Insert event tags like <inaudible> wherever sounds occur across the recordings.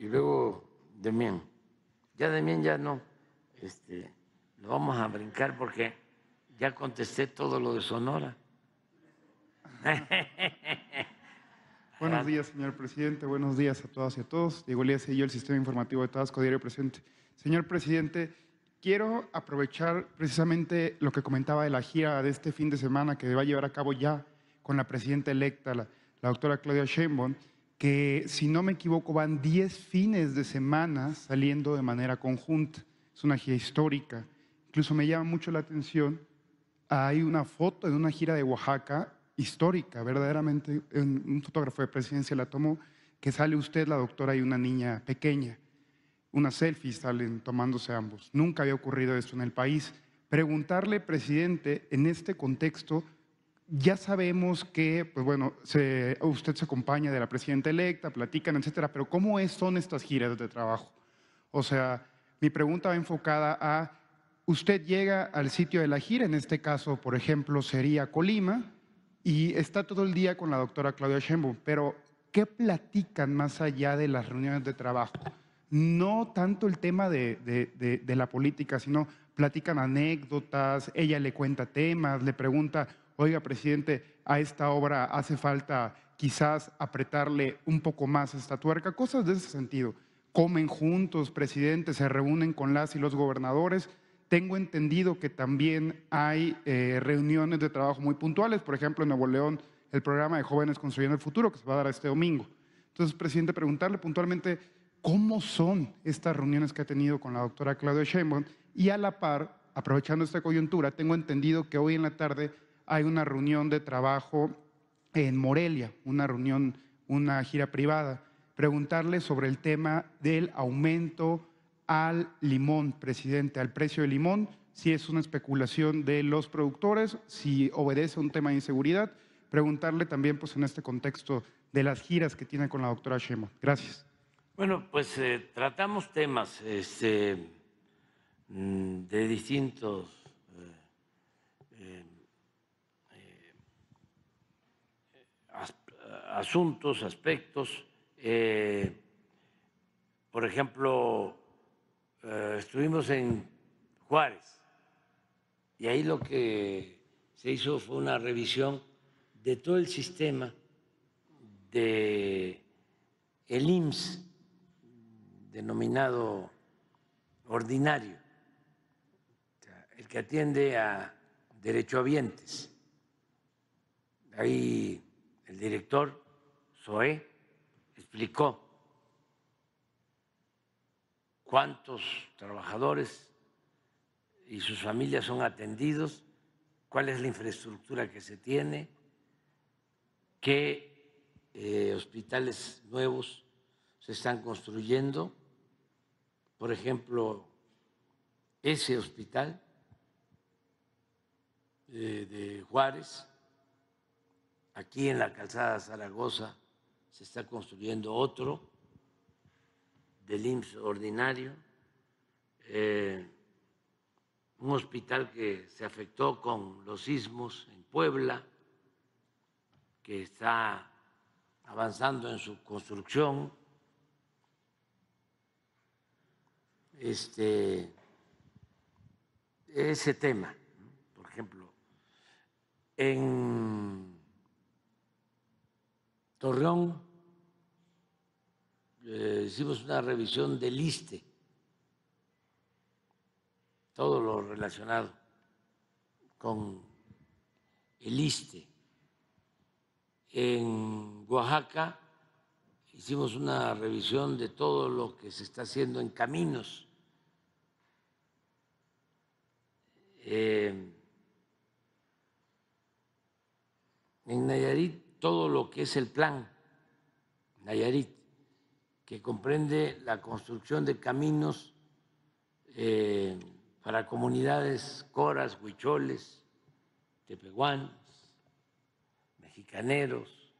y luego Demián. Ya Demián ya no, este, lo vamos a brincar porque ya contesté todo lo de Sonora. <laughs> Buenos días, señor presidente. Buenos días a todas y a todos. Diego Elías y yo, el Sistema Informativo de Tabasco Diario Presente. Señor presidente, quiero aprovechar precisamente lo que comentaba de la gira de este fin de semana que va a llevar a cabo ya con la presidenta electa, la, la doctora Claudia Sheinbaum, que si no me equivoco van 10 fines de semana saliendo de manera conjunta. Es una gira histórica. Incluso me llama mucho la atención, hay una foto de una gira de Oaxaca histórica, verdaderamente un fotógrafo de presidencia la tomó, que sale usted, la doctora y una niña pequeña. Una selfie salen tomándose ambos. Nunca había ocurrido esto en el país. Preguntarle, presidente, en este contexto, ya sabemos que, pues bueno, usted se acompaña de la presidenta electa, platican, etcétera, pero ¿cómo son estas giras de trabajo? O sea, mi pregunta va enfocada a, usted llega al sitio de la gira, en este caso, por ejemplo, sería Colima, y está todo el día con la doctora Claudia Sheinbaum, pero ¿qué platican más allá de las reuniones de trabajo? No tanto el tema de la política, sino platican anécdotas, ella le cuenta temas, le pregunta, oiga, presidente, a esta obra hace falta quizás apretarle un poco más esta tuerca, cosas de ese sentido. Comen juntos, presidente, se reúnen con las y los gobernadores. Tengo entendido que también hay eh, reuniones de trabajo muy puntuales, por ejemplo, en Nuevo León, el programa de Jóvenes Construyendo el Futuro, que se va a dar este domingo. Entonces, presidente, preguntarle puntualmente cómo son estas reuniones que ha tenido con la doctora Claudia Sheinbaum y a la par, aprovechando esta coyuntura, tengo entendido que hoy en la tarde hay una reunión de trabajo en Morelia, una reunión, una gira privada, preguntarle sobre el tema del aumento al limón, presidente, al precio del limón, si es una especulación de los productores, si obedece a un tema de inseguridad, preguntarle también pues, en este contexto de las giras que tiene con la doctora Shemo. Gracias. Bueno, pues eh, tratamos temas este, mm, de distintos eh, eh, asuntos, aspectos. Eh, por ejemplo, eh, estuvimos en Juárez y ahí lo que se hizo fue una revisión de todo el sistema de el IMSS denominado ordinario, el que atiende a derechohabientes. Ahí el director Zoé explicó cuántos trabajadores y sus familias son atendidos, cuál es la infraestructura que se tiene, qué eh, hospitales nuevos se están construyendo. Por ejemplo, ese hospital eh, de Juárez Aquí en la calzada Zaragoza se está construyendo otro del IMSS ordinario, eh, un hospital que se afectó con los sismos en Puebla, que está avanzando en su construcción. Este, ese tema, por ejemplo, en Torreón eh, hicimos una revisión del ISTE, todo lo relacionado con el ISTE. En Oaxaca hicimos una revisión de todo lo que se está haciendo en caminos. Eh, en Nayarit todo lo que es el plan Nayarit, que comprende la construcción de caminos eh, para comunidades coras, huicholes, tepehuanes, mexicaneros,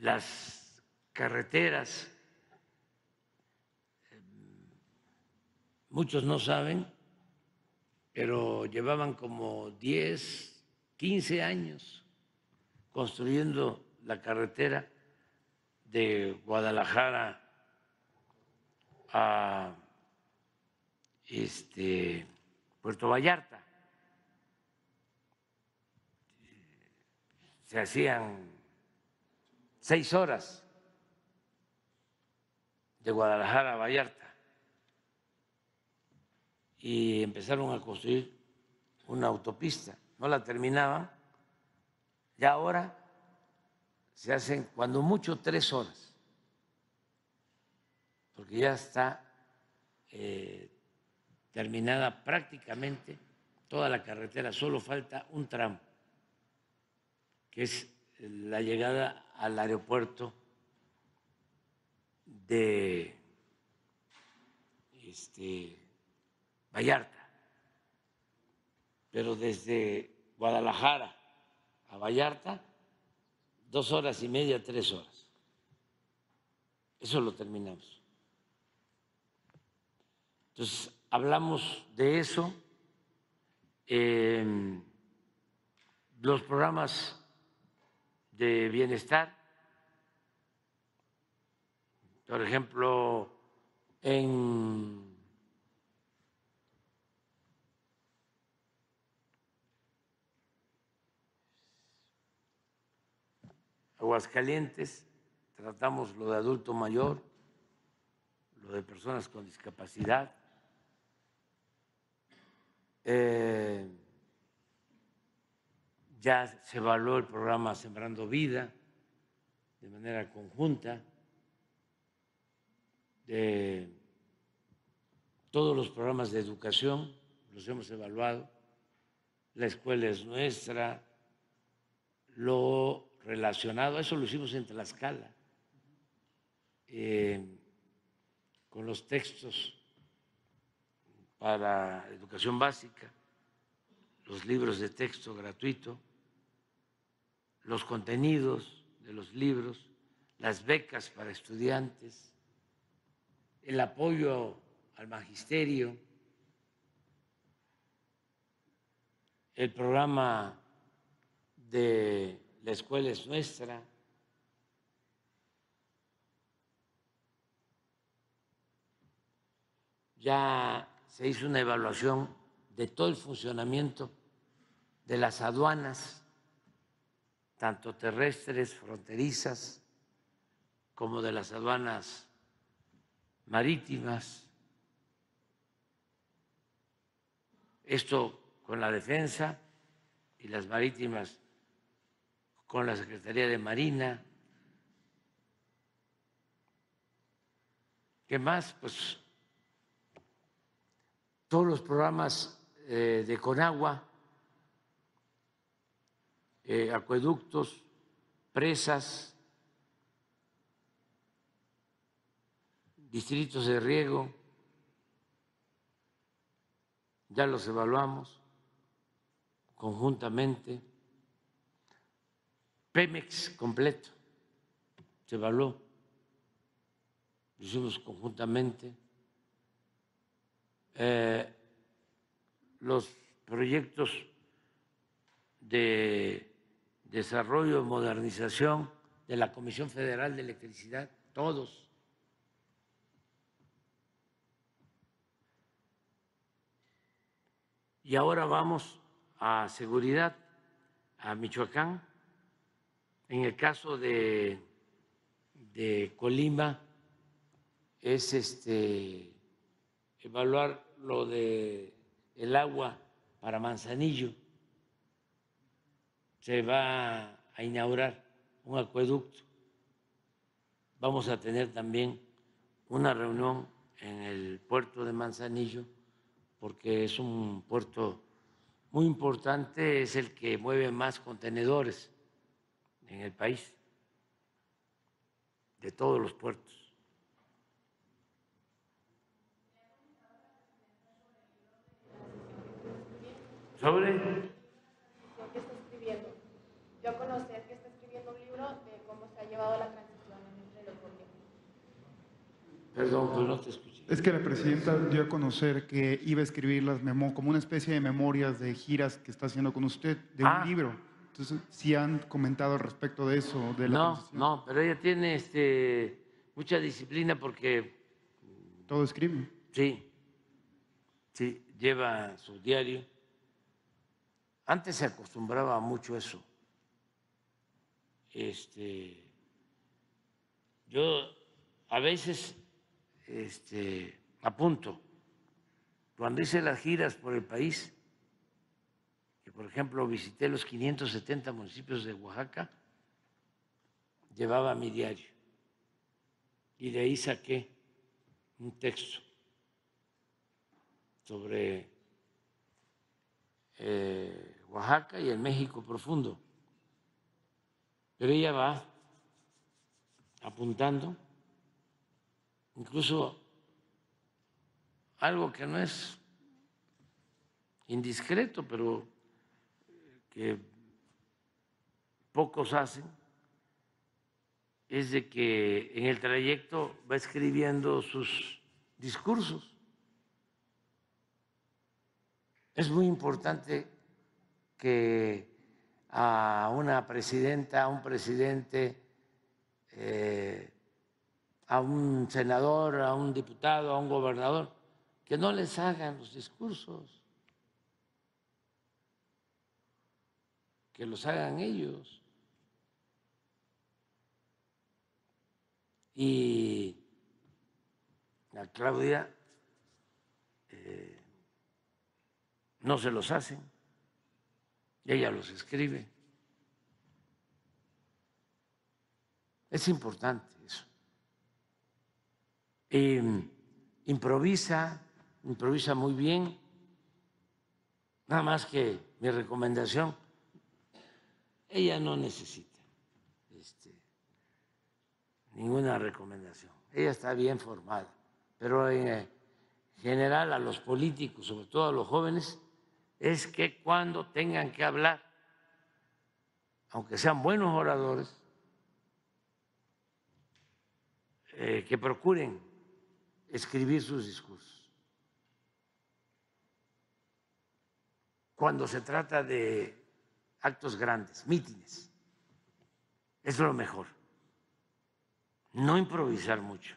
las carreteras. muchos no saben, pero llevaban como 10, 15 años construyendo la carretera de Guadalajara a este, Puerto Vallarta. Se hacían seis horas de Guadalajara a Vallarta y empezaron a construir una autopista. No la terminaban ya ahora se hacen cuando mucho tres horas, porque ya está eh, terminada prácticamente toda la carretera, solo falta un tramo, que es la llegada al aeropuerto de este, Vallarta, pero desde Guadalajara a Vallarta, dos horas y media, tres horas. Eso lo terminamos. Entonces, hablamos de eso. Eh, los programas de bienestar, por ejemplo, en Aguascalientes tratamos lo de adulto mayor, lo de personas con discapacidad. Eh, ya se evaluó el programa Sembrando Vida de manera conjunta. de todos los programas de educación los hemos evaluado. La escuela es nuestra, lo relacionado, eso lo hicimos en Tlaxcala, escala, eh, con los textos para educación básica, los libros de texto gratuito, los contenidos de los libros, las becas para estudiantes, el apoyo al magisterio, el programa de la escuela es nuestra. Ya se hizo una evaluación de todo el funcionamiento de las aduanas, tanto terrestres, fronterizas, como de las aduanas marítimas. Esto con la defensa y las marítimas con la Secretaría de Marina. ¿Qué más? Pues todos los programas eh, de Conagua, eh, acueductos, presas, distritos de riego, ya los evaluamos conjuntamente. Pemex completo se evaluó, lo hicimos conjuntamente. Eh, los proyectos de desarrollo y modernización de la Comisión Federal de Electricidad, todos. Y ahora vamos a seguridad, a Michoacán. En el caso de, de Colima es este, evaluar lo de el agua para Manzanillo. Se va a inaugurar un acueducto. Vamos a tener también una reunión en el puerto de Manzanillo, porque es un puerto muy importante, es el que mueve más contenedores en el país, de todos los puertos. ¿Sobre? Lo que está escribiendo. Yo conocer que está escribiendo un libro de cómo se ha llevado la transición entre los gobiernos. Perdón, pero no te escuché. Es que la presidenta dio a conocer que iba a escribir las memo como una especie de memorias de giras que está haciendo con usted, de un ah. libro. Entonces, si han comentado respecto de eso? De la no, no, pero ella tiene este, mucha disciplina porque... Todo escribe. Sí, sí, lleva su diario. Antes se acostumbraba mucho a eso. Este, yo a veces este, apunto, cuando hice las giras por el país, por ejemplo, visité los 570 municipios de Oaxaca, llevaba mi diario y de ahí saqué un texto sobre eh, Oaxaca y el México profundo. Pero ella va apuntando incluso algo que no es indiscreto, pero que pocos hacen es de que en el trayecto va escribiendo sus discursos. Es muy importante que a una presidenta, a un presidente, eh, a un senador, a un diputado, a un gobernador, que no les hagan los discursos. que los hagan ellos. Y a Claudia eh, no se los hacen, ella los escribe. Es importante eso. improvisa, improvisa muy bien, nada más que mi recomendación ella no necesita este, ninguna recomendación. Ella está bien formada, pero en eh, general a los políticos, sobre todo a los jóvenes, es que cuando tengan que hablar, aunque sean buenos oradores, eh, que procuren escribir sus discursos. Cuando se trata de actos grandes, mítines. Es lo mejor. No improvisar mucho.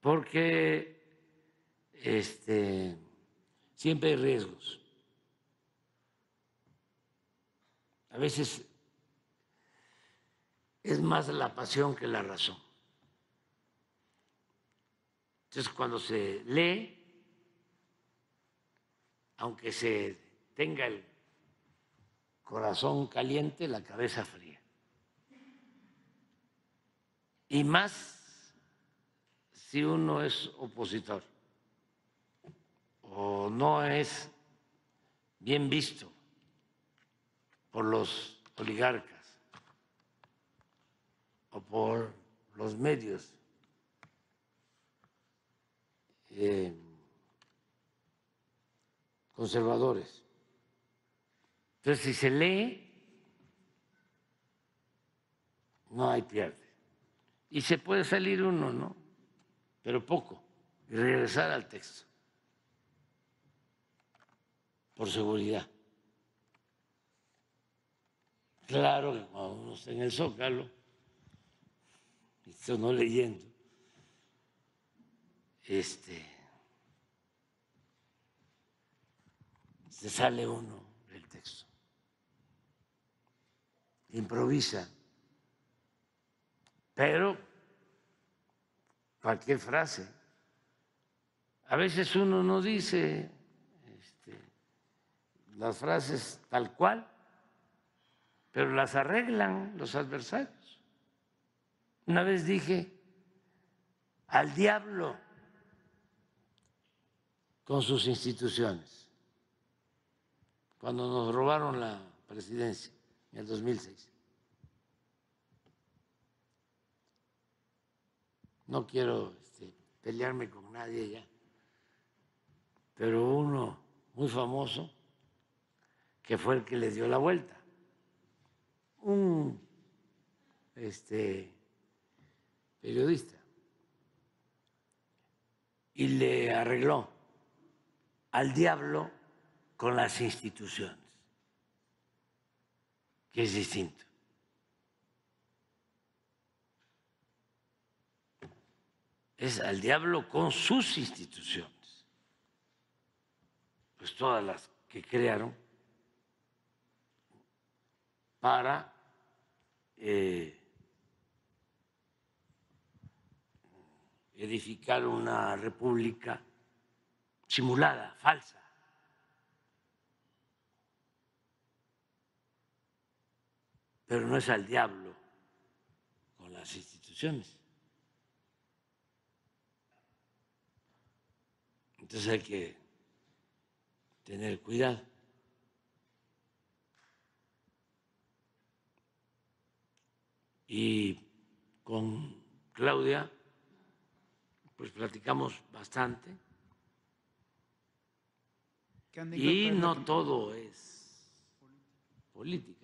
Porque este, siempre hay riesgos. A veces es más la pasión que la razón. Entonces, cuando se lee, aunque se tenga el corazón caliente, la cabeza fría. Y más si uno es opositor o no es bien visto por los oligarcas o por los medios. Eh, conservadores. Entonces, si se lee, no hay pierde. Y se puede salir uno, ¿no? Pero poco. Y regresar al texto. Por seguridad. Claro que cuando uno está en el zócalo, esto no leyendo, este, se sale uno improvisa. Pero cualquier frase. A veces uno no dice este, las frases tal cual, pero las arreglan los adversarios. Una vez dije, al diablo con sus instituciones, cuando nos robaron la presidencia en el 2006. No quiero este, pelearme con nadie ya, pero uno muy famoso que fue el que le dio la vuelta. Un este, periodista. Y le arregló al diablo con las instituciones que es distinto. Es al diablo con sus instituciones, pues todas las que crearon para eh, edificar una república simulada, falsa. pero no es al diablo con las instituciones. Entonces hay que tener cuidado. Y con Claudia, pues platicamos bastante. Y no todo es política.